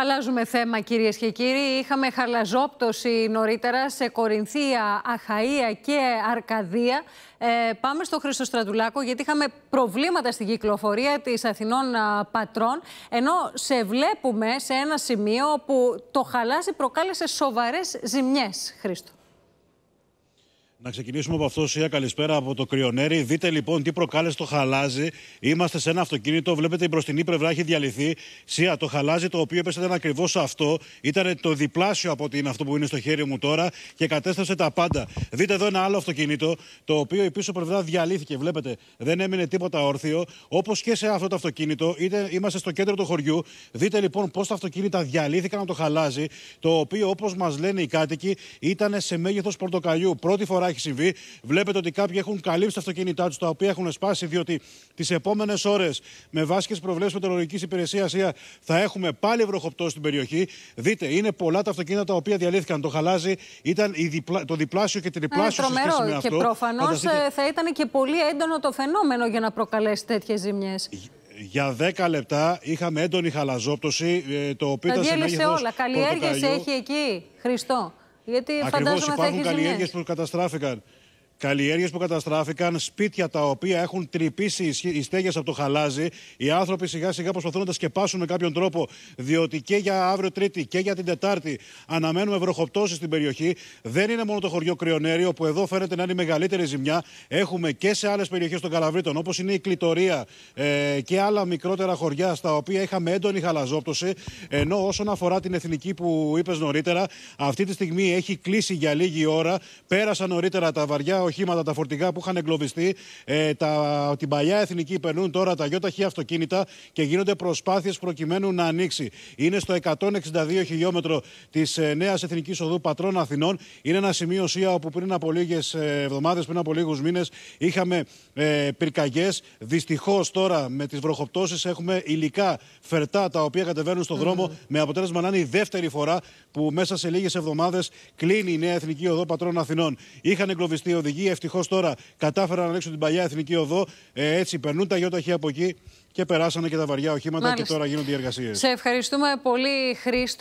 Αλλάζουμε θέμα κυρίες και κύριοι. Είχαμε χαλαζόπτωση νωρίτερα σε Κορινθία, Αχαΐα και Αρκαδία. Ε, πάμε στο Χρυσοστρατουλάκο γιατί είχαμε προβλήματα στην κυκλοφορία της Αθηνών Πατρών ενώ σε βλέπουμε σε ένα σημείο που το χαλάζι προκάλεσε σοβαρές ζημιές, Χρήστο. Να ξεκινήσουμε από αυτό, Σία. Καλησπέρα από το Κρυονέρι. Δείτε λοιπόν τι προκάλεσε το χαλάζι. Είμαστε σε ένα αυτοκίνητο. Βλέπετε η μπροστινή πλευρά έχει διαλυθεί. Σία, το χαλάζι το οποίο έπεσε ήταν ακριβώς αυτό. Ήταν το διπλάσιο από ότι είναι αυτό που είναι στο χέρι μου τώρα και κατέστρεψε τα πάντα. Δείτε εδώ ένα άλλο αυτοκίνητο το οποίο η πίσω πλευρά διαλύθηκε. Βλέπετε, δεν έμεινε τίποτα όρθιο. Όπως και σε αυτό το αυτοκίνητο, είτε είμαστε στο κέντρο του χωριού. Δείτε λοιπόν πώς τα αυτοκίνητα διαλύθηκαν από το χαλάζι, το οποίο όπως μας λένε οι κάτοικοι ήταν σε μέγεθος πορτοκαλιού. Πρώτη φορά έχει συμβεί. Βλέπετε ότι κάποιοι έχουν καλύψει τα αυτοκίνητά τους τα οποία έχουν σπάσει, διότι τις επόμενες ώρες με τι προβλέψεις μετεωρολογικής υπηρεσίας ΑΣΙΑ θα έχουμε πάλι βροχοπτό στην περιοχή. Δείτε, είναι πολλά τα αυτοκίνητα τα οποία διαλύθηκαν. Το χαλάζι ήταν διπλα... το διπλάσιο και τριπλάσιο. Ναι, ε, σε με αυτό. και προφανώ θα ήταν και πολύ έντονο το φαινόμενο για να προκαλέσει τέτοιες ζημιές. Για 10 λεπτά είχαμε έντονη χαλαζόπτωση. Ε, το οποίο τα μέγεθος όλα. Καλλιέργειες έχει εκεί, Χριστό. Γιατί Ακριβώς υπάρχουν καλλιέργειε που καταστράφηκαν Καλλιέργειες που καταστράφηκαν, σπίτια τα οποία έχουν τρυπήσει οι στέγες από το χαλάζι. Οι άνθρωποι σιγά σιγά προσπαθούν να τα σκεπάσουν με κάποιον τρόπο, διότι και για αύριο Τρίτη και για την Τετάρτη αναμένουμε βροχοπτώσεις στην περιοχή. Δεν είναι μόνο το χωριό Κρυονέριο, που εδώ φαίνεται να είναι η μεγαλύτερη ζημιά. Έχουμε και σε άλλες περιοχές των Καλαβρίτων, όπως είναι η Κλητορία ε, και άλλα μικρότερα χωριά, στα οποία είχαμε έντονη χαλαζόπτωση. Ενώ όσον αφορά την εθνική που είπες νωρίτερα, αυτή τη στιγμή έχει κλείσει για λίγη ώρα. Πέρασαν νωρίτερα τα βαριά οχήματα, τα φορτηγά που είχαν εγκλωβιστεί, ε, τα, την παλιά εθνική περνούν τώρα τα ΙΟΤΑΧΗ αυτοκίνητα και γίνονται προσπάθειες προκειμένου να ανοίξει. Είναι στο 162 χιλιόμετρο της ε, νέας εθνικής οδού Πατρών Αθηνών. Είναι ένα σημείο ΣΥΑ όπου πριν από λίγες εβδομάδες, πριν από λίγους μήνες, είχαμε ε, πυρκαγιές. Δυστυχώς τώρα με τις βροχοπτώσεις έχουμε υλικά φερτά τα οποία κατεβαίνουν στον δρόμο με αποτέλεσμα να είναι η δεύτερη φορά που μέσα σε λίγες εβδομάδες κλείνει η νέα εθνική οδό Πατρών Αθηνών. Είχαν εγκλωβιστεί οδηγοί Ευτυχώς Ευτυχώς τώρα κατάφεραν να ανοίξουν την παλιά Εθνική οδό. Ε, έτσι περνούν τα γιοταχή από εκεί και περάσανε και τα βαριά οχήματα και τώρα γίνονται οι εργασίες. Σε ευχαριστούμε πολύ, Χρήστο.